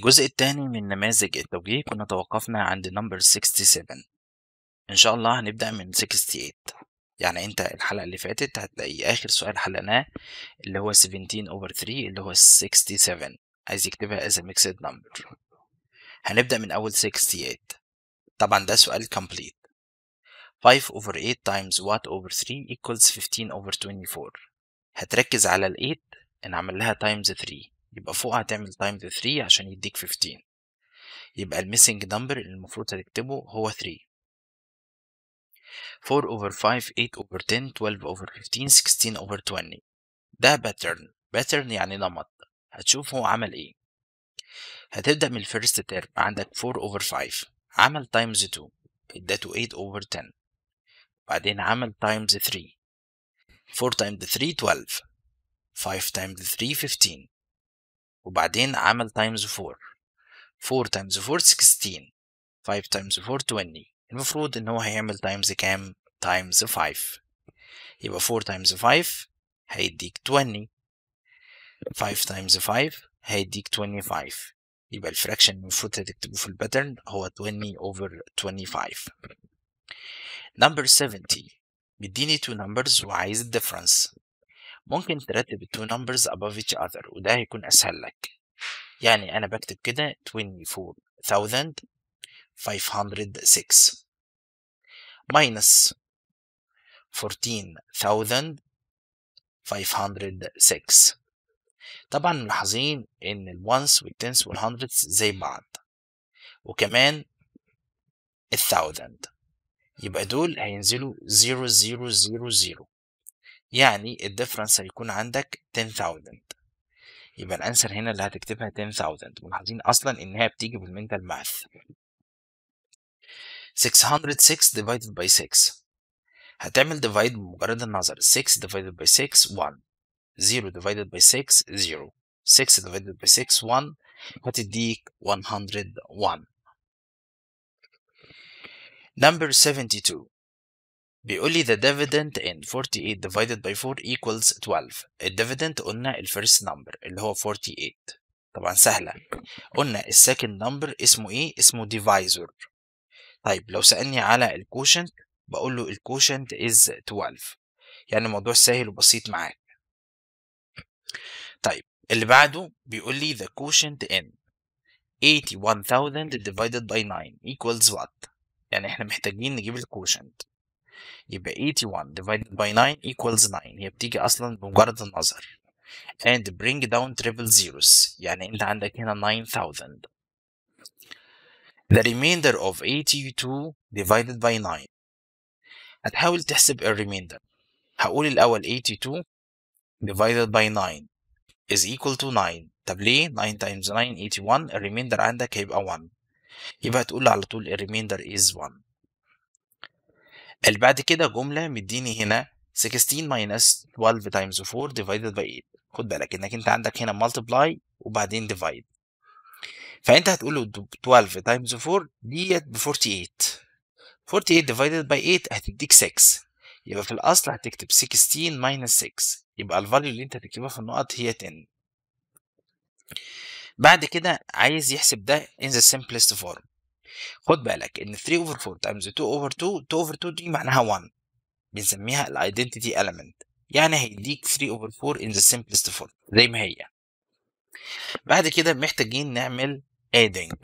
الجزء الثاني من نماذج التوجيه كنا توقفنا عند نمبر 67 ان شاء الله هنبدأ من 68 يعني انت الحلقة اللي فاتت هتلاقي اخر سؤال حلقناه اللي هو 17 over 3 اللي هو 67 عايز يكتبها as a mixed number هنبدأ من اول 68 طبعا ده سؤال complete 5 over 8 times what over 3 equals 15 over 24 هتركز على ال 8 انعمل لها times 3 يبقى فوق هتعمل تايمز 3 عشان يديك 15 يبقى الميسنج نمبر اللي المفروض هتكتبه هو 3 4 over 5 8 over 10 12 over 15 16 over 20 ده باترن باترن يعني نمط هتشوف هو عمل ايه هتبدأ من الفيرست تيرم عندك 4 over 5 عمل تايمز 2 اداته 8 over 10 بعدين عمل تايمز 3 4 تايمز 3 12 5 تايمز 3 15 وبعدين عمل تايمز 4 4 تايمز 4 16 5 تايمز 4 20 المفروض ان هو هيعمل تايمز كام تايمز 5 يبقى 4 تايمز 5 هيديك 20 5 تايمز 5 هيديك 25 يبقى الفراكشن المفروض تكتبه في الباترن هو 20 over 25 نمبر 70 بيديني two نمبرز وعايز الديفرنس ممكن ترتب two numbers above each other وده هيكون أسهل لك يعني أنا بكتب كده 24506 minus 14506 طبعا ملاحظين ان ones tens والتنس hundreds زي بعض وكمان thousand يبقى دول هينزلوا 0000 يعني الديفرنس هيكون عندك 10000 يبقى الانسر هنا اللي هتكتبها 10000 ملاحظين اصلا انها بتيجي بالمنتال ماث 606 divided by 6 هتعمل divide بمجرد النظر 6 divided by 6 1 0 divided by 6 0 6 divided by 6 1 هتديك 101 number 72 بيقول لي the dividend in 48 divided by 4 equals 12 dividend قلنا first number اللي هو 48 طبعا سهلة قلنا second number اسمه ايه اسمه divisor طيب لو سألني على quotient بقول له quotient is 12 يعني الموضوع سهل وبسيط معاك طيب اللي بعده بيقول لي the quotient in 81000 divided by 9 equals what يعني احنا محتاجين نجيب quotient يبقى 81 divided by 9 equals 9 هي بتيجي اصلا بمجرد النظر and bring down triple zeros يعني انت عندك هنا 9000 the remainder of 82 divided by 9 هتحاول تحسب ال remainder هقول الاول 82 divided by 9 is equal to 9 طب ليه 9 times 9 81 ال remainder عندك هيبقى 1 يبقى هتقول على طول ال remainder is 1 اللي بعد كده جمله مديني هنا 16 minus 12 times 4 divided by 8 خد بالك انك انت عندك هنا multiply وبعدين divide فانت هتقول له 12 times 4 ديت ب 48 48 divided by 8 هتديك 6 يبقى في الاصل هتكتب 16 minus 6 يبقى الفاليو اللي انت هتكتبها في النقط هي 10 بعد كده عايز يحسب ده in the simplest form خد بالك ان 3 اوفر 4 تايمز 2 اوفر 2 2 اوفر 2 دي معناها 1 بنسميها الايدنتيتي element يعني هيديك 3 اوفر 4 in the simplest form زي ما هي بعد كده محتاجين نعمل adding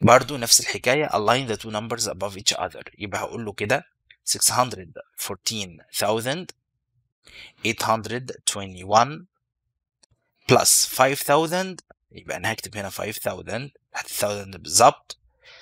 برضو نفس الحكاية align the two numbers above each other يبقى هقول له كده 614,821 plus 5,000 يبقى أنا هكتب هنا 5,000 تحت 1,000 بالظبط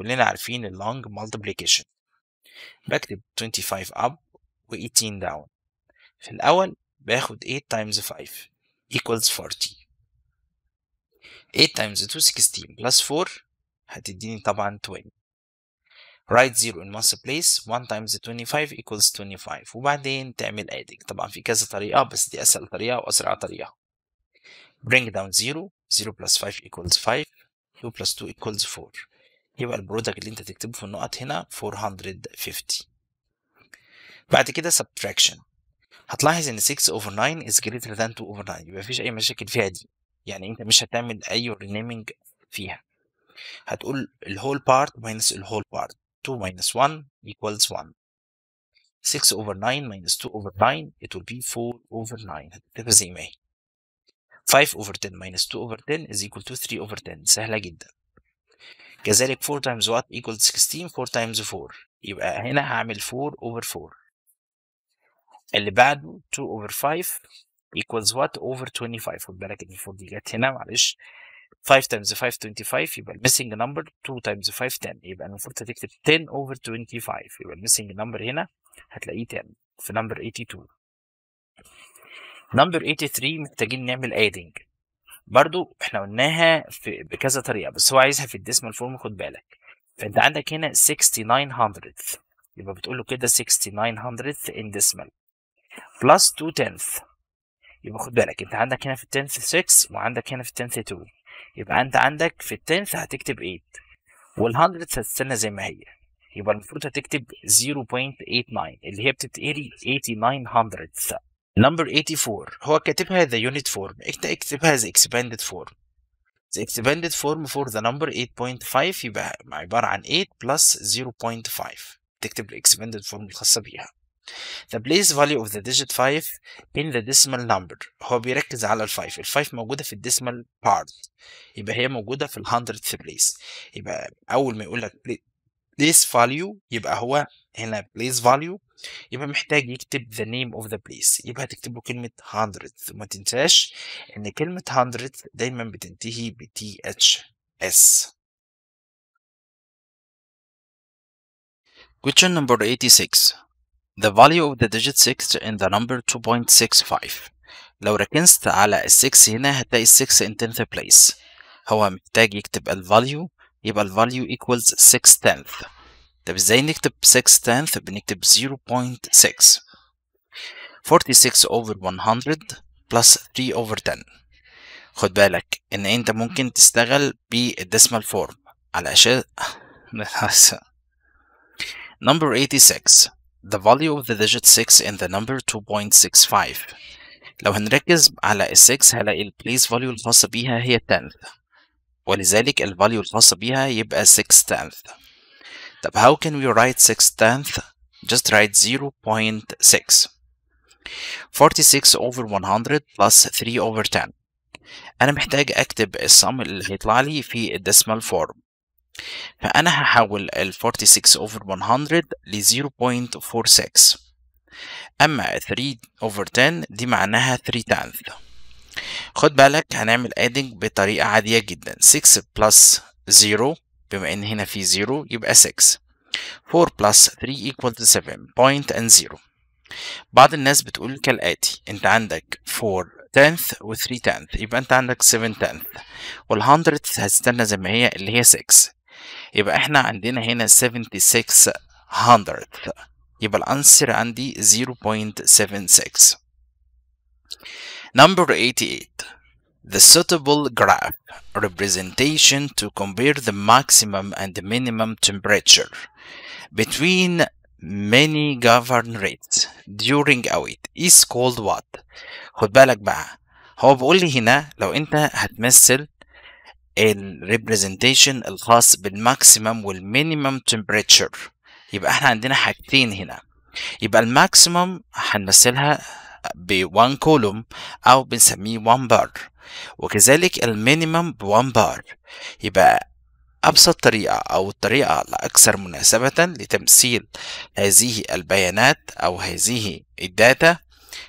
كلنا عارفين long multiplication بكتب 25 up و 18 down في الأول باخد 8 times 5 equals 40 8 times 2 16 plus 4 هتديني طبعا 20 write 0 in must place 1 times 25 equals 25 وبعدين تعمل adding طبعا في كذا طريقة بس دي أسهل طريقة وأسرع طريقة bring down 0 0 plus 5 equals 5 2 plus 2 equals 4 يبقى البرودكت اللي انت تكتبه في النقط هنا 450 بعد كده subtraction هتلاحظ ان 6 over 9 is greater than 2 over 9 يبقى مفيش اي مشاكل فيها دي يعني انت مش هتعمل اي renaming فيها هتقول whole part minus whole part 2 minus 1 equals 1 6 over 9 minus 2 over 9 it will be 4 over 9 هتكتبها زي ما هي 5 over 10 minus 2 over 10 is equal to 3 over 10 سهلة جدا كذلك 4 times وات equals 16 4 times 4 يبقى هنا هعمل 4 over 4 اللي بعده 2 over 5 equals what over 25 خد بالك ان 4 دي جت هنا معلش 5 times 5 25 يبقى الميسنج نمبر 2 times 5 10 يبقى المفروض هتكتب 10 over 25 يبقى الميسنج نمبر هنا هتلاقيه 10 في نمبر 82 نمبر 83 محتاجين نعمل adding برضو احنا قلناها في بكذا طريقه بس هو عايزها في الديسمال فورم خد بالك فانت عندك هنا 6900 يبقى بتقول له كده 6900 ان ديسمال بلس 2 تنث يبقى خد بالك انت عندك هنا في التنث 6 وعندك هنا في التنث 2 يبقى انت عندك في التنث هتكتب 8 وال100 هتستنى زي ما هي يبقى المفروض هتكتب 0.89 اللي هي بتتقري 8900 number 84 هو كاتبها the unit form اكتبها the expanded form the expanded form for the number 8.5 يبقى عبارة عن 8 plus 0.5 تكتب الاكسباندد فورم الخاصة بيها the place value of the digit 5 in the decimal number هو بيركز على ال 5 ال 5 موجودة في الديسمال part يبقى هي موجودة في ال 100th place يبقى أول ما يقول لك place value يبقى هو هنا place value يبقى محتاج يكتب the name of the place يبقى هتكتب له كلمة hundred وما تنساش إن كلمة hundred دايما بتنتهي ب THS Question number 86 The value of the digit 6 in the number 2.65 لو ركزت على ال 6 هنا هتلاقي ال 6 in 10th place هو محتاج يكتب ال value يبقى ال value equals 6 tenth طب ازاي نكتب 6 tenth بنكتب 0.6 46 over 100 plus 3 over 10 خد بالك ان انت ممكن تشتغل بالديسمال فورم على اشياء number 86 the value of the digit 6 in the number 2.65 لو هنركز على ال 6 هلاقي place value الخاصة بيها هي 10 ولذلك value الخاصة بيها يبقى 6 10 طب how can we write tenth just write 0.6 46 over 100 plus 3 over 10 انا محتاج اكتب السم اللي هيطلع لي في الديسمال فورم فانا هحول ال 46 over 100 ل 0.46 اما 3 over 10 دي معناها 3 tenth خد بالك هنعمل adding بطريقة عادية جدا 6 plus 0 بما ان هنا في 0 يبقى 6 4 plus 3 equals 7 point and 0 بعض الناس بتقول كالآتي انت عندك 4 10th و 3 10th يبقى انت عندك 7 10th وال 100 th هتستنى زي ما هي اللي هي 6 يبقى احنا عندنا هنا 76 100th يبقى الانسر عندي 0.76 number 88 the suitable graph representation to compare the maximum and the minimum temperature between many governed rates during a week is called what خد بالك بقى هو بيقول لي هنا لو انت هتمثل الريبريزنتيشن الخاص بالماكسيمم والمينيمم temperature. يبقى احنا عندنا حاجتين هنا يبقى الماكسيمم هنمثلها ب كولوم أو بنسميه وان بار وكذلك المينيمم ب بار يبقى أبسط طريقة أو الطريقة الأكثر مناسبة لتمثيل هذه البيانات أو هذه الداتا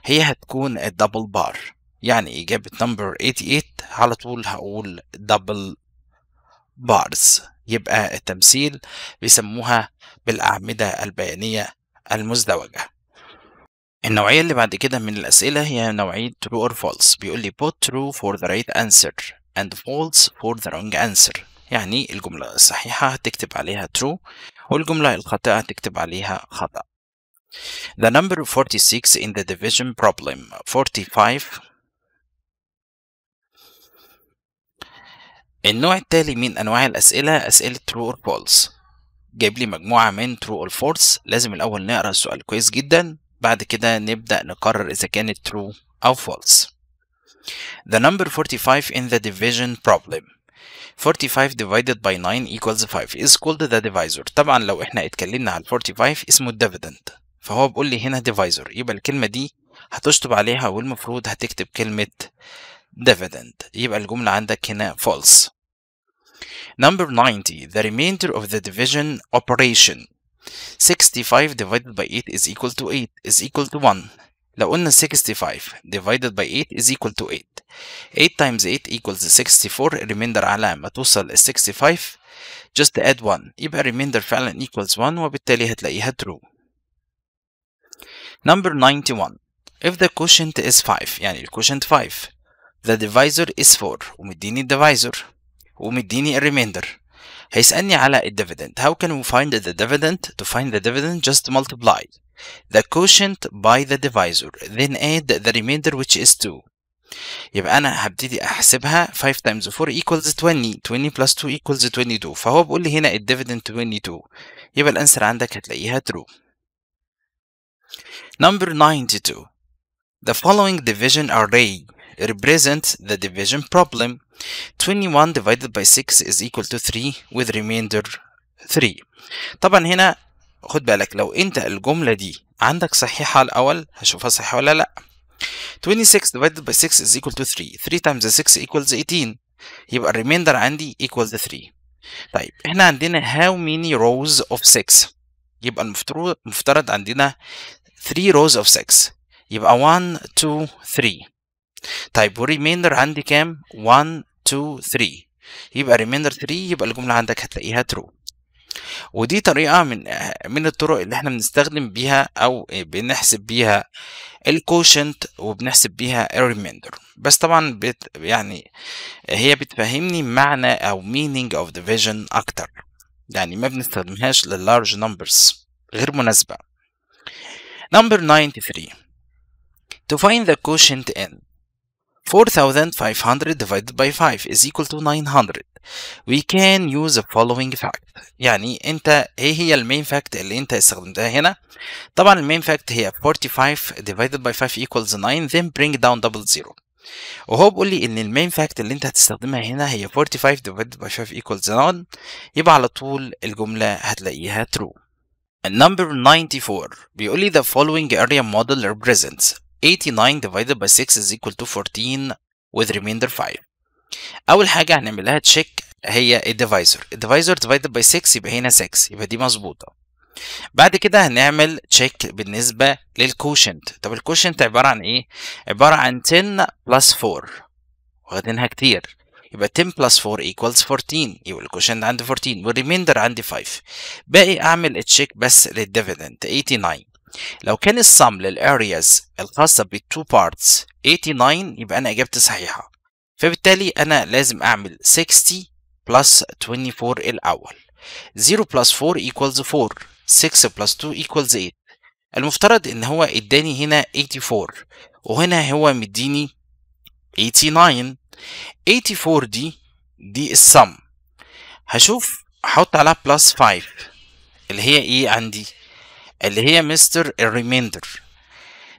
هي هتكون الدبل بار يعني إجابة نمبر 88 على طول هقول دبل بارز يبقى التمثيل بيسموها بالأعمدة البيانية المزدوجة النوعية اللي بعد كده من الأسئلة هي نوعية true or false بيقول لي put true for the right answer and false for the wrong answer يعني الجملة الصحيحة هتكتب عليها true والجملة الخاطئة هتكتب عليها خطأ The number 46 in the division problem 45 النوع التالي من أنواع الأسئلة أسئلة true or false جايب لي مجموعة من true or false لازم الأول نقرأ السؤال كويس جدا بعد كده نبدأ نقرر إذا كانت true أو false The number 45 in the division problem 45 divided by 9 equals 5 is called the divisor طبعا لو احنا اتكلمنا على 45 اسمه dividend. فهو بيقول لي هنا divisor يبقى الكلمة دي هتشطب عليها والمفروض هتكتب كلمة dividend يبقى الجملة عندك هنا false Number 90 the remainder of the division operation 65 divided by 8 is equal to 8 is equal to 1 لو قلنا 65 divided by 8 is equal to 8 8 times 8 equals 64 remainder على ما توصل 65 just add 1 يبقى remainder فعلا equals 1 وبالتالي هتلاقيها true number 91 if the quotient is 5 يعني quotient 5 the divisor is 4 ومديني divisor. ومديني remainder. هيسألني على الديفيدند how can we find the dividend to find the dividend just multiply the quotient by the divisor then add the remainder which is 2 يبقى انا هبتدي احسبها 5 times 4 equals 20 20 plus 2 equals 22 فهو بيقول لي هنا الديفيدند 22 يبقى الانسر عندك هتلاقيها true number 92 the following division array represents the division problem 21 divided by 6 is equal to 3 with remainder 3 طبعا هنا خد بالك لو انت الجملة دي عندك صحيحة الأول هشوفها صحيحة ولا لأ 26 divided by 6 is equal to 3 3 times 6 equals 18 يبقى remainder عندي equal to 3 طيب احنا عندنا how many rows of 6 يبقى المفترض عندنا 3 rows of 6 يبقى 1 2 3 طيب remainder عندي كام 1 2 3 يبقى remainder 3 يبقى الجمله عندك هتلاقيها ترو ودي طريقه من من الطرق اللي احنا بنستخدم بيها او بنحسب بيها الكوشنت وبنحسب بيها الريميندر بس طبعا بت يعني هي بتفهمني معنى او meaning of division اكتر يعني ما بنستخدمهاش للارج نمبرز غير مناسبه number 93 to find the quotient n 4500 divided by 5 is equal to 900 we can use the following fact يعني انت ايه هي المين فاكت اللي انت استخدمتها هنا طبعا المين فاكت هي 45 divided by 5 equals 9 then bring down double zero وهو بيقول لي ان المين فاكت اللي انت هتستخدمها هنا هي 45 divided by 5 equals 9 يبقى على طول الجمله هتلاقيها true Number 94 بيقول لي the following area model represents 89 divided by 6 is equal to 14 with remainder 5 اول حاجه هنعمل لها تشيك هي الديفايزر الديفايزر divided by 6 يبقى هنا 6 يبقى دي مظبوطه بعد كده هنعمل تشيك بالنسبه للكوشنت طب الكوشنت عباره عن ايه عباره عن 10 plus 4 واخدينها كتير يبقى 10 plus 4 equals 14 يبقى الكوشنت عندي 14 والريميندر عندي 5 باقي اعمل تشيك بس للديفيدند 89 لو كان السم للارياز الخاصه two parts 89 يبقى انا اجابتي صحيحه فبالتالي انا لازم اعمل 60 plus 24 الاول 0 plus 4 equals 4 6 plus 2 equals 8 المفترض ان هو اداني هنا 84 وهنا هو مديني 89 84 دي دي السم هشوف هحط عليها plus 5 اللي هي ايه عندي اللي هي مستر الريميندر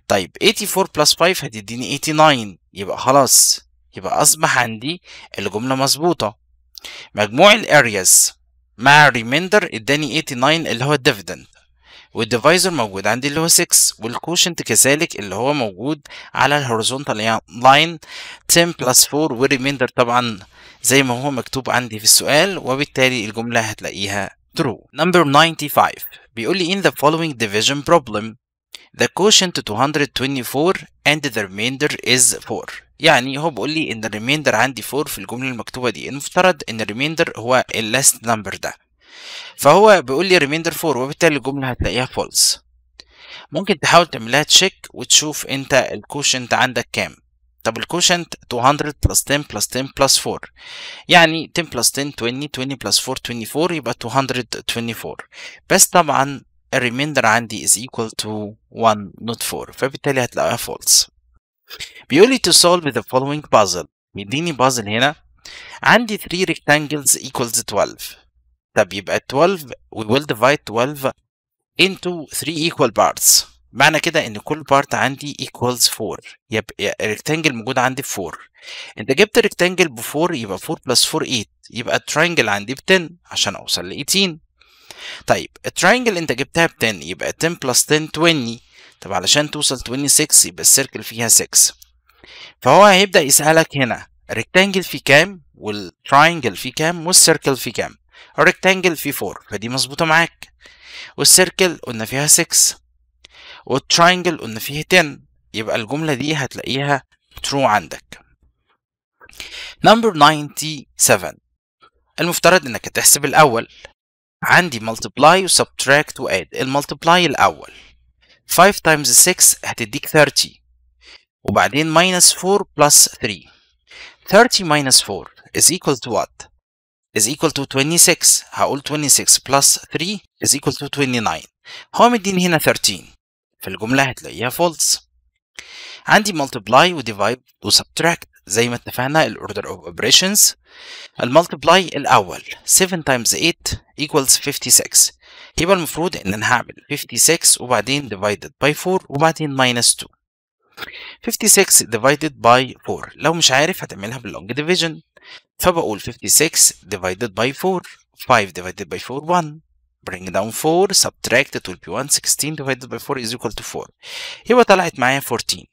طيب 84 بلس 5 هتديني 89 يبقى خلاص يبقى أصبح عندي الجملة مظبوطة مجموع الارياز مع الريميندر اداني 89 اللي هو الديفيدند والديفايزر موجود عندي اللي هو 6 والكوشنت كذلك اللي هو موجود على الهوريزونتال لاين 10 بلس 4 والريميندر طبعا زي ما هو مكتوب عندي في السؤال وبالتالي الجملة هتلاقيها true number 95 بيقول لي in the following division problem the quotient 224 and the remainder is 4 يعني هو بيقول لي ان الريميندر عندي 4 في الجمله المكتوبه دي المفترض ان الريميندر هو اللاست نمبر ده فهو بيقول لي ريميندر 4 وبالتالي الجمله هتلاقيها false ممكن تحاول تعملها تشيك وتشوف انت الكوشنت عندك كام طب الكوشنت 200 plus 10 plus 10 plus 4 يعني 10 plus 10 20 20 plus 4 24 يبقى 224 بس طبعا الريميندر عندي is equal to 1 not 4 فبالتالي هتلاقيها false بيقول لي to solve the following puzzle مديني بازل هنا عندي 3 rectangles equals 12 طب يبقى 12 we will divide 12 into 3 equal parts معنى كده ان كل بارت عندي equals 4 يبقى الريكتانجل موجود عندي ب 4 انت جبت الريكتانجل ب 4 يبقى 4 بلس 4 8 يبقى الترينجل عندي ب 10 عشان اوصل ل 18 طيب الترينجل انت جبتها ب 10 يبقى 10 بلس 10 20 طب علشان توصل 26 يبقى السيركل فيها 6 فهو هيبدا يسالك هنا الريكتانجل فيه كام والترينجل فيه كام والسيركل فيه كام الريكتانجل فيه 4 فدي مظبوطه معاك والسيركل قلنا فيها 6 والتراينجل قلنا فيه 10 يبقى الجملة دي هتلاقيها ترو عندك نمبر 97 المفترض انك تحسب الاول عندي multiply و subtract و add المultiply الاول 5 times 6 هتديك 30 وبعدين minus 4 plus 3 30 minus 4 is equal to what? is equal to 26 هقول 26 plus 3 is equal to 29 هو مديني هنا 13 في الجملة هتلاقيها فولس عندي multiply و divide و subtract زي ما اتفقنا ال order of operations المالتبلاي الأول 7 times 8 equals 56 يبقى المفروض إن أنا هعمل 56 وبعدين divided by 4 وبعدين minus 2 56 divided by 4 لو مش عارف هتعملها باللونج division فبقول 56 divided by 4 5 divided by 4 1 bring down 4 subtract it will be 116 divided by 4 is equal to 4 يبقى طلعت معايا 14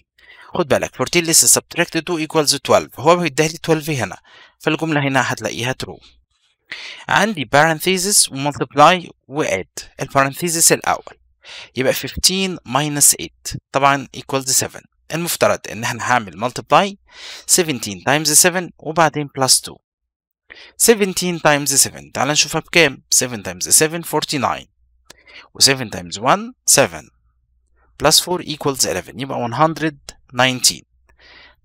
خد بالك 14 لسه subtract 2 equals 12 هو بيديها لي 12 هنا فالجملة هنا هتلاقيها true عندي parenthesis multiply و وadd البارنثيزس الأول يبقى 15 minus 8 طبعا equals 7 المفترض ان احنا هعمل multiply 17 times 7 وبعدين plus 2 17 times 7 تعال نشوفها بكام 7 times 7 49 و 7 times 1 7 plus 4 equals 11 يبقى 119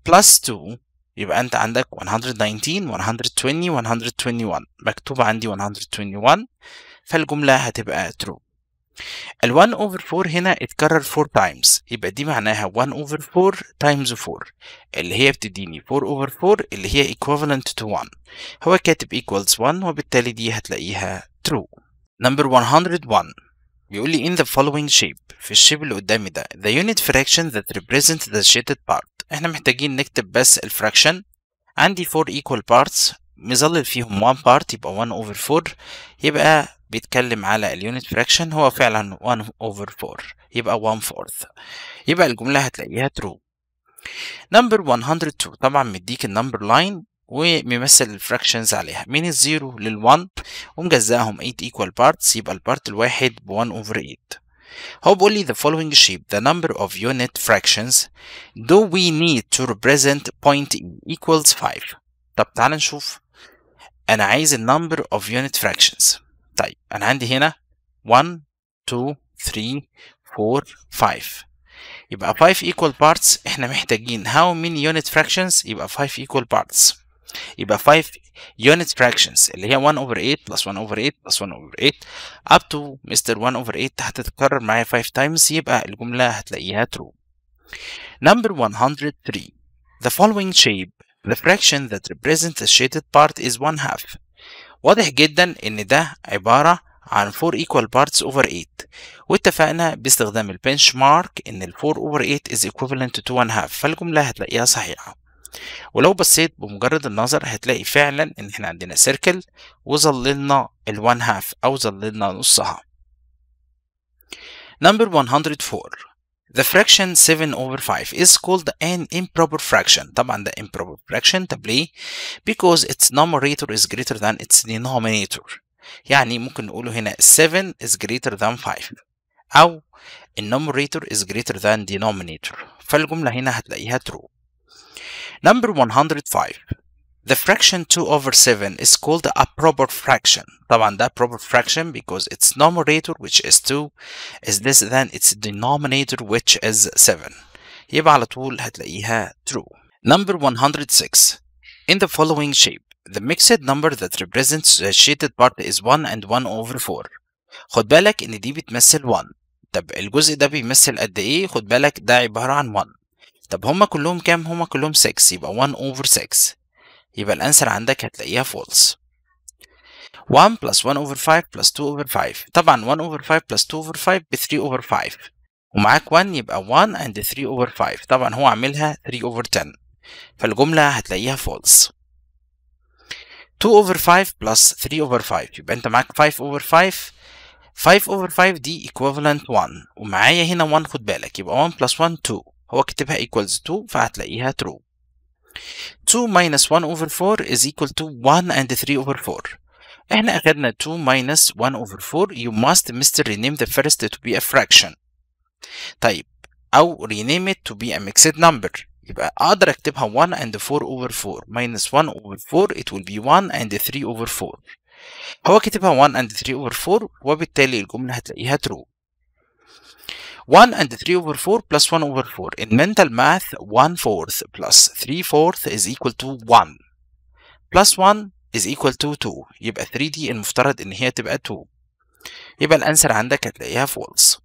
plus 2 يبقى أنت عندك 119 120 121 مكتوب عندي 121 فالجملة هتبقى true ال1 over 4 هنا اتكرر 4 times يبقى دي معناها 1 over 4 times 4 اللي هي بتديني 4 over 4 اللي هي equivalent to 1 هو كاتب equals 1 وبالتالي دي هتلاقيها true number 101 بيقول لي in the following shape في الشيب اللي قدامي ده the unit fraction that represents the shaded part احنا محتاجين نكتب بس الفراكشن عندي 4 equal parts مظلل فيهم 1 part يبقى 1 over 4 يبقى بيتكلم على اليونت فراكشن هو فعلا 1 over 4 يبقى 1 fourth يبقى الجملة هتلاقيها true نمبر 102 طبعا مديك النمبر لاين وممثل الفراكشنز عليها من الزيرو لل1 ومجزأهم 8 equal parts يبقى البارت الواحد ب 1 over 8 هو بيقول لي the following shape the number of unit fractions do we need to represent point e equals 5 طب تعال نشوف انا عايز النمبر of unit fractions طيب انا عندي هنا 1 2 3 4 5 يبقى 5 equal parts احنا محتاجين how many unit fractions يبقى 5 equal parts يبقى 5 unit fractions اللي هي 1 over 8 plus 1 over 8 plus 1 over 8 up to Mr. 1 over 8 هتتكرر معايا 5 times يبقى الجملة هتلاقيها true. Number 103 The following shape The fraction that represents the shaded part is 1 half واضح جدا ان ده عبارة عن 4 equal parts over 8 واتفقنا باستخدام البنش مارك ان ال 4 over 8 is equivalent to 1 half فالجملة هتلاقيها صحيحة ولو بصيت بمجرد النظر هتلاقي فعلا ان احنا عندنا سيركل وظللنا ال 1 half او ظللنا نصها Number 104 The fraction 7 over 5 is called an improper fraction. طبعا the improper fraction طب because its numerator is greater than its denominator. يعني ممكن نقوله هنا 7 is greater than 5 أو النومريتور is greater than denominator فالجملة هنا هتلاقيها true. Number 105 the fraction 2 over 7 is called a proper fraction. طبعا ده proper fraction because its numerator which is 2 is less than its denominator which is 7. يبقى على طول هتلاقيها true. Number 106. In the following shape, the mixed number that represents the shaded part is 1 and 1 over 4. خد بالك ان دي بتمثل 1. طب الجزء ده بيمثل قد ايه؟ خد بالك ده عبارة عن 1. طب هما كلهم كام؟ هما كلهم 6 يبقى 1 over 6. يبقى الانسر عندك هتلاقيها فولس 1 plus 1 over 5 plus 2 over 5 طبعا 1 over 5 plus 2 over 5 ب 3 over 5 ومعاك 1 يبقى 1 and 3 over 5 طبعا هو عاملها 3 over 10 فالجملة هتلاقيها false 2 over 5 plus 3 over 5 يبقى انت معاك 5 over 5 5 over 5 دي equivalent 1 ومعايا هنا 1 خد بالك يبقى 1 plus 1 2 هو كاتبها equals 2 فهتلاقيها true 2 minus 1 over 4 is equal to 1 and 3 over 4 احنا اخذنا 2 minus 1 over 4 you must Mister rename the first to be a fraction طيب او rename it to be a mixed number يبقى اقدر اكتبها 1 and 4 over 4 minus 1 over 4 it will be 1 and 3 over 4 هو كتبها 1 and 3 over 4 وبالتالي الجملة هتلاقيها true 1 and 3 over 4 plus 1 over 4. In mental math, 1 fourth plus 3 fourth is equal to 1. Plus 1 is equal to 2. يبقى 3 d المفترض إن هي تبقى 2. يبقى الأنسر عندك هتلاقيها false.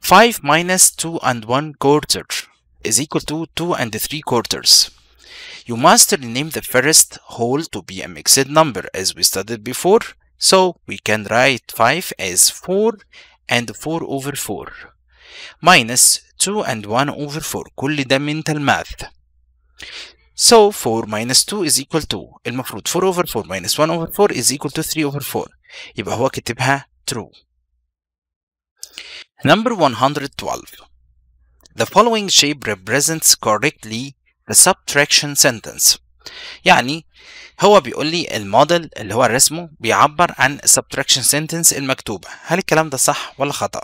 5 minus 2 and 1 quarter is equal to 2 and 3 quarters. You must rename the first whole to be a mixed number as we studied before. So we can write 5 as 4 and 4 over 4 minus 2 and 1 over 4 كل ده mental math so 4 minus 2 is equal to المفروض 4 over 4 minus 1 over 4 is equal to 3 over 4 يبقى هو كتبها true number 112 the following shape represents correctly the subtraction sentence يعني هو بيقول لي الموديل اللي هو رسمه بيعبر عن subtraction sentence المكتوبة هل الكلام ده صح ولا خطأ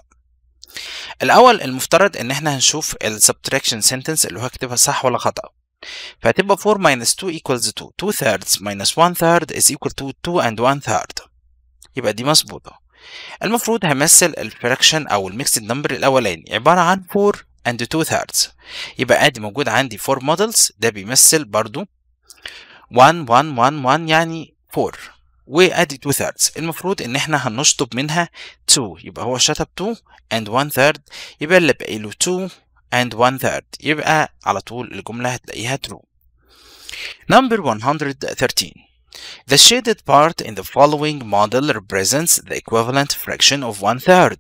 الأول المفترض إن إحنا هنشوف ال subtraction sentence اللي هو كاتبها صح ولا خطأ فهتبقى 4 minus 2 equals 2 2 thirds minus 1 third is equal to 2 and 1 third يبقى دي مظبوطة المفروض همثل fraction أو الميكسد نمبر الأولاني عبارة عن 4 and 2 thirds يبقى ادي موجود عندي 4 models ده بيمثل برضو 1 1 1 1 يعني 4 وادي 2 thirds المفروض ان احنا هنشطب منها 2 يبقى هو شطب 2 and 1 third يبقى اللي باقي له 2 and 1 third يبقى على طول الجملة هتلاقيها true number 113 The shaded part in the following model represents the equivalent fraction of one third.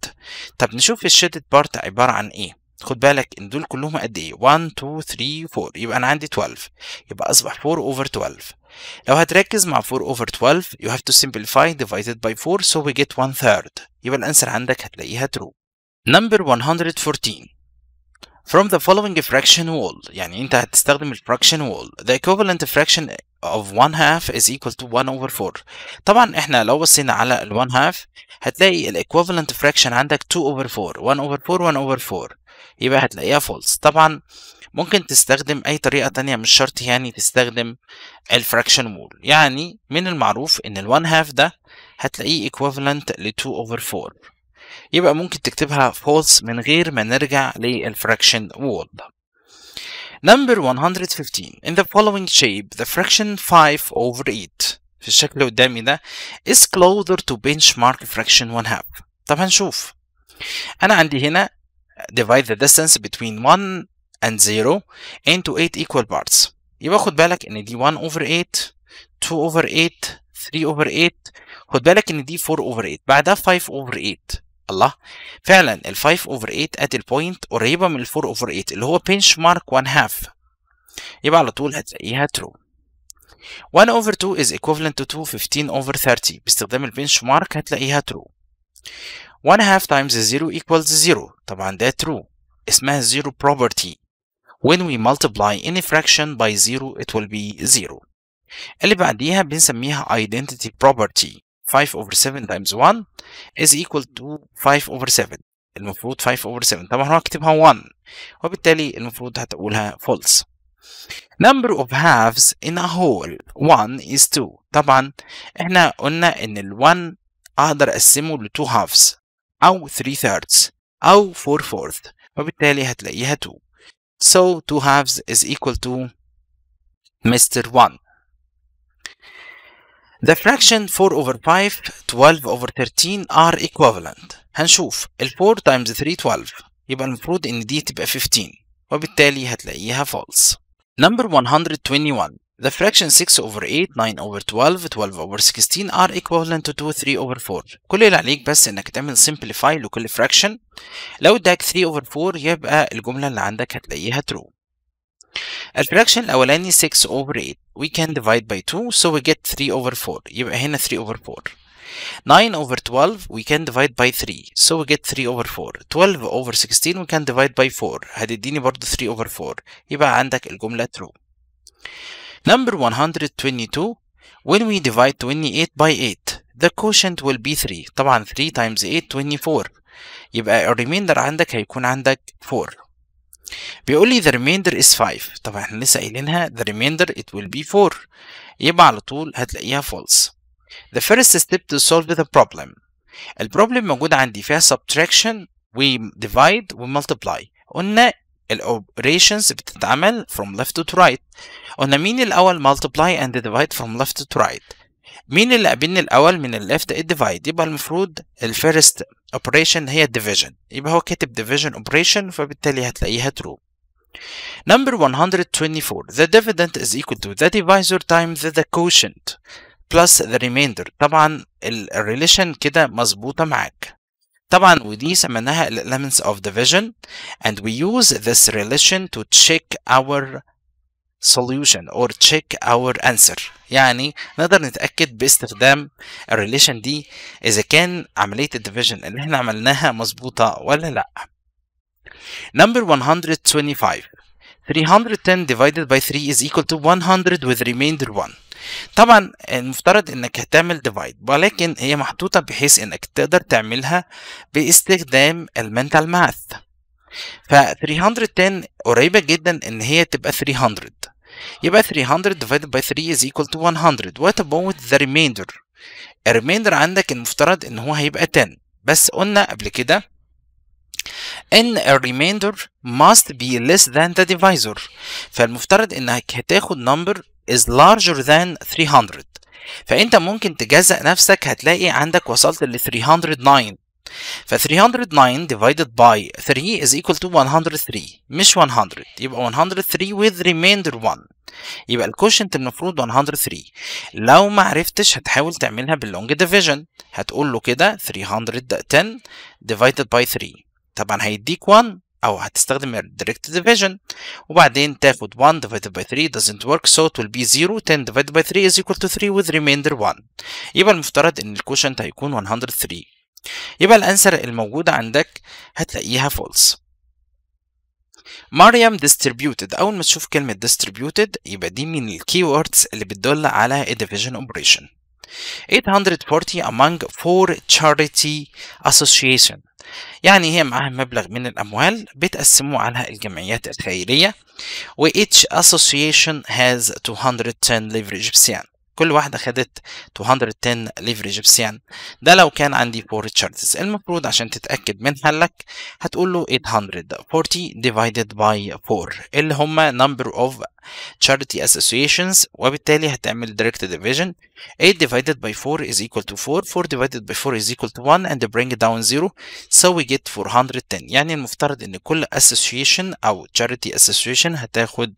طب نشوف الشيدد part عبارة عن ايه؟ خد بالك ان دول كلهم قد ايه 1 2 3 4 يبقى انا عندي 12 يبقى اصبح 4 over 12 لو هتركز مع 4 over 12 you have to simplify divided by 4 so we get 1 third يبقى الانسر عندك هتلاقيها true number 114 from the following fraction wall يعني انت هتستخدم ال fraction wall the equivalent fraction of 1 half is equal to 1 over 4 طبعا احنا لو بصينا على ال 1 half هتلاقي ال equivalent fraction عندك 2 over 4 1 over 4 1 over 4 يبقى إيه هتلاقيها false طبعا ممكن تستخدم اي طريقه تانية مش شرط يعني تستخدم الفراكشن مول يعني من المعروف ان ال1 half ده هتلاقيه equivalent ل 2 over 4 يبقى ممكن تكتبها false من غير ما نرجع للفراكشن مول Number 115 In the following shape the fraction 5 over 8 في الشكل اللي قدامي ده is closer to benchmark fraction 1 half طب هنشوف أنا عندي هنا divide the distance between 1 and 0 into 8 equal parts يبقى خد بالك ان دي 1 over 8 2 over 8 3 over 8 خد بالك ان دي 4 over 8 بعدها 5 over 8 الله فعلا ال 5 over 8 at point قريبه من ال 4 over 8 اللي هو pinch mark 1 half يبقى على طول هتلاقيها true 1 over 2 is equivalent to 2 15 over 30 باستخدام البنش مارك هتلاقيها true 1 half times 0 equals 0 طبعا ده true اسمها 0 property when we multiply any fraction by 0 it will be 0 اللي بعديها بنسميها identity property 5 over 7 times 1 is equal to 5 over 7 المفروض 5 over 7 طبعا هو هكتبها 1 وبالتالي المفروض هتقولها false number of halves in a whole 1 is 2 طبعا احنا قلنا ان ال 1 اقدر اقسمه ل 2 halves أو 3 thirds أو 4 fourth وبالتالي هتلاقيها 2 so 2 halves is equal to Mr. 1 The fraction 4 over 5 12 over 13 are equivalent هنشوف ال 4 times 3 12 يبقى المفروض ان دي تبقى 15 وبالتالي هتلاقيها false Number 121 The fraction 6 over 8, 9 over 12, 12 over 16 are equivalent to 2, 3 over 4. كل اللي عليك بس انك تعمل simplify لكل fraction. لو اداك 3 over 4 يبقى الجملة اللي عندك هتلاقيها true. الفراكشن الاولاني 6 over 8. We can divide by 2 so we get 3 over 4. يبقى هنا 3 over 4. 9 over 12 we can divide by 3 so we get 3 over 4 12 over 16 we can divide by 4 هتديني برضو 3 over 4 يبقى عندك الجملة true Number 122 When we divide 28 by 8 the quotient will be 3 طبعا 3 times 8 24 يبقى remainder عندك هيكون عندك 4 بيقول لي the remainder is 5 طبعا احنا لسه قايلينها the remainder it will be 4 يبقى على طول هتلاقيها false the first step to solve the problem البروبلم موجود عندي فيها subtraction و divide و multiply قلنا الاوبريشنز بتتعمل from left to right قلنا مين الاول multiply and divide from left to right مين اللي قابلني الاول من ال الليفت divide يبقى المفروض ال first operation هي division يبقى هو كاتب division operation فبالتالي هتلاقيها true Number 124 the dividend is equal to the divisor times the quotient plus the remainder طبعا relation كده مظبوطة معاك طبعا ودي سميناها elements of division and we use this relation to check our solution or check our answer يعني نقدر نتأكد باستخدام الريليشن دي إذا كان عملية الديفيجن اللي احنا عملناها مظبوطة ولا لأ. Number 125 310 divided by 3 is equal to 100 with remainder 1 طبعا المفترض انك هتعمل ديفايد ولكن هي محطوطة بحيث انك تقدر تعملها باستخدام المنتال ماث ف 310 قريبة جدا ان هي تبقى 300 يبقى 300 divided by 3 is equal to 100 what about the remainder الريميندر عندك المفترض ان هو هيبقى 10 بس قلنا قبل كده ان الريميندر must be less than the divisor فالمفترض انك هتاخد number is larger than 300 فانت ممكن تجزأ نفسك هتلاقي عندك وصلت ل 309 ف 309 divided by 3 is equal to 103 مش 100 يبقى 103 with remainder 1 يبقى الكوشنت المفروض 103 لو ما عرفتش هتحاول تعملها باللونج ديفيجن هتقول له كده 310 divided by 3 طبعا هيديك 1 او هتستخدم direct division وبعدين تاخد 1 divided by 3 doesn't work so it will be 0 10 divided by 3 is equal to 3 with remainder 1 يبقى المفترض ان الكوشنت هيكون 103 يبقى الانسر الموجودة عندك هتلاقيها false مريم distributed اول ما تشوف كلمة distributed يبقى دي من الكيوردز اللي بتدل على ديفيجن division operation 840 among four charity association يعني هي معاها مبلغ من الأموال بتقسموه على الجمعيات الخيرية و each association has 210 leverage بسيان كل واحده خدت 210 ليفرج يعني ده لو كان عندي 4 تشارتس المفروض عشان تتاكد من حلك هتقول له 840 divided by 4 اللي هما number of charity associations وبالتالي هتعمل direct division 8 divided by 4 is equal to 4 4 divided by 4 is equal to 1 and bring down 0 so we get 410 يعني المفترض ان كل association او charity association هتاخد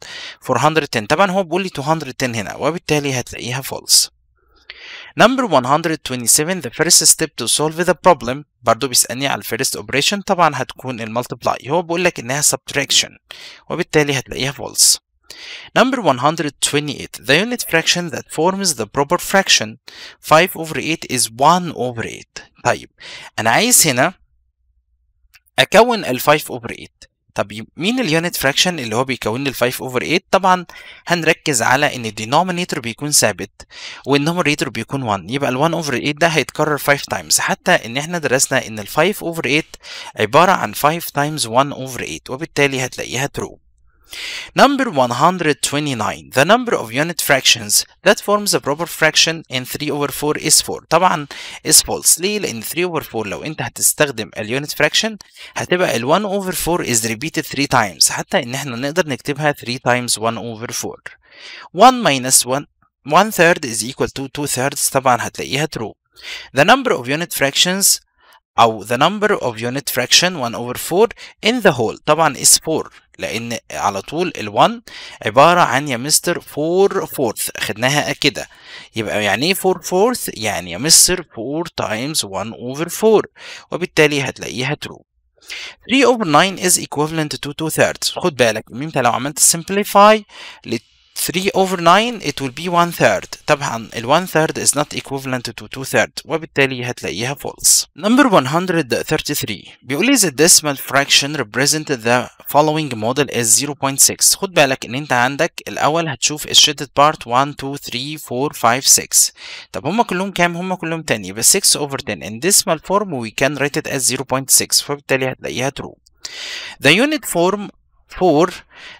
410 طبعا هو بيقول لي 210 هنا وبالتالي هتلاقيها false. Number 127 the first step to solve the problem برضه بيسألني على ال first operation طبعا هتكون ال multiply هو بيقول لك إنها subtraction وبالتالي هتلاقيها false. Number 128 the unit fraction that forms the proper fraction 5 over 8 is 1 over 8 طيب أنا عايز هنا أكون ال 5 over 8 طب مين اليونت فراكشن اللي هو بيكون لي ال 5 اوفر 8 طبعا هنركز على ان الدينومينيتور بيكون ثابت والنومريتور بيكون 1 يبقى ال 1 اوفر 8 ده هيتكرر 5 تايمز حتى ان احنا درسنا ان ال 5 اوفر 8 عباره عن 5 تايمز 1 اوفر 8 وبالتالي هتلاقيها ترو Number 129 the number of unit fractions that forms a proper fraction in 3 over 4 is 4 طبعا is false ليه لان 3 over 4 لو انت هتستخدم unit fraction هتبقى ال 1 over 4 is repeated 3 times حتى ان احنا نقدر نكتبها 3 times 1 over 4 1 minus 1 1 third is equal to 2 thirds طبعا هتلاقيها true the number of unit fractions أو the number of unit fraction 1 over 4 in the whole طبعا is 4 لان على طول ال1 عباره عن يا مستر 4 فورث خدناها كده يبقى يعني ايه 4 فورث يعني يا مستر 4 تايمز 1 اوفر 4 وبالتالي هتلاقيها ترو 3 over 9 is equivalent to 2 thirds خد بالك ان انت لو عملت simplify لل 3 over 9 it will be 1 third طبعا ال 1 third is not equivalent to 2 third وبالتالي هتلاقيها false number 133 بيقول لي the decimal fraction represent the following model as 0.6 خد بالك ان انت عندك الاول هتشوف الشدد part 1 2 3 4 5 6 طب هم كلهم كام هم كلهم تاني يبقى 6 over 10 in decimal form we can write it as 0.6 فبالتالي هتلاقيها true The unit form for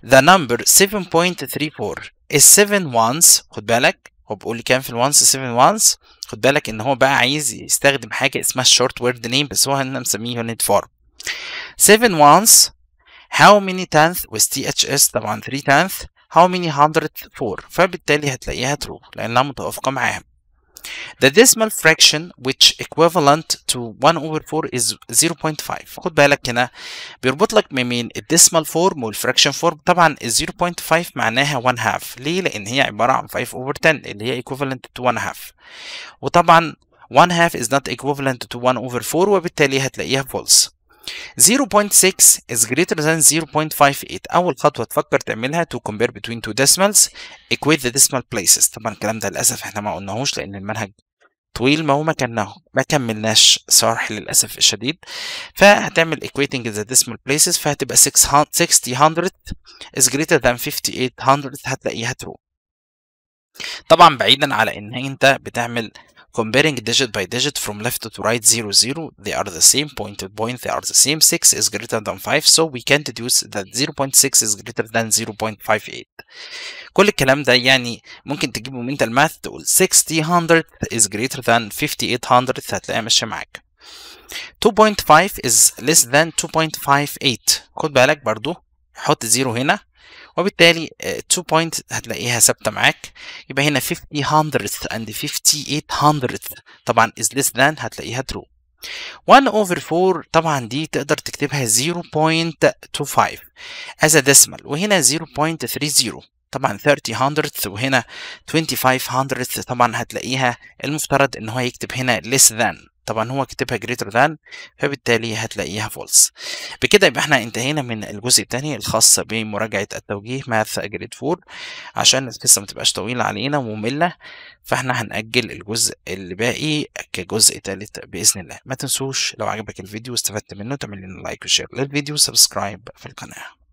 the number 7.34 is 7 ones خد بالك هو بيقول لي كام في الوانس 7 ones خد بالك ان هو بقى عايز يستخدم حاجه اسمها الشورت word name بس هو هنا مسميه unit form 7 ones how many tenth with THS طبعا 3 tenth how many hundred 4 فبالتالي هتلاقيها true لانها متوافقه معاها The decimal fraction which equivalent to 1 over 4 is 0.5 خد بالك هنا بيربط لك ما بين الديسمال فورم والفراكشن فورم طبعا ال 0.5 معناها 1 half ليه لان هي عباره عن 5 over 10 اللي هي equivalent to 1 half وطبعا 1 half is not equivalent to 1 over 4 وبالتالي هتلاقيها false 0.6 is greater than 0.58 أول خطوة تفكر تعملها to compare between two decimals equate the decimal places طبعا الكلام ده للأسف احنا ما قلناهوش لأن المنهج طويل ما هو ما كناه ما كملناش صرح للأسف الشديد فهتعمل equating the decimal places فهتبقى 600 is greater than 5800 هتلاقيها true طبعا بعيدا على ان انت بتعمل Comparing digit by digit from left to right 0, 0, they are the same, point to point, they are the same, 6 is greater than 5, so we can deduce that 0.6 is greater than 0.58. كل الكلام ده يعني ممكن تجيبه من الماث تقول is greater than 5800 هتلاقيها ماشية معاك. 2.5 is less than 2.58 خد بالك برضو حط 0 هنا وبالتالي 2 آه، بوينت هتلاقيها ثابته معاك يبقى هنا 50 hundredth and 58 hundredth طبعا is less than هتلاقيها true 1 over 4 طبعا دي تقدر تكتبها 0.25 as a decimal وهنا 0.30 طبعا 30 hundredth وهنا 25 hundredth طبعا هتلاقيها المفترض ان هو يكتب هنا less than طبعا هو كاتبها greater than فبالتالي هتلاقيها false بكده يبقى احنا انتهينا من الجزء الثاني الخاص بمراجعة التوجيه math grade 4 عشان القصة ما تبقاش طويلة علينا ومملة فاحنا هنأجل الجزء اللي باقي كجزء ثالث بإذن الله ما تنسوش لو عجبك الفيديو واستفدت منه تعمل لنا لايك وشير للفيديو وسبسكرايب في القناة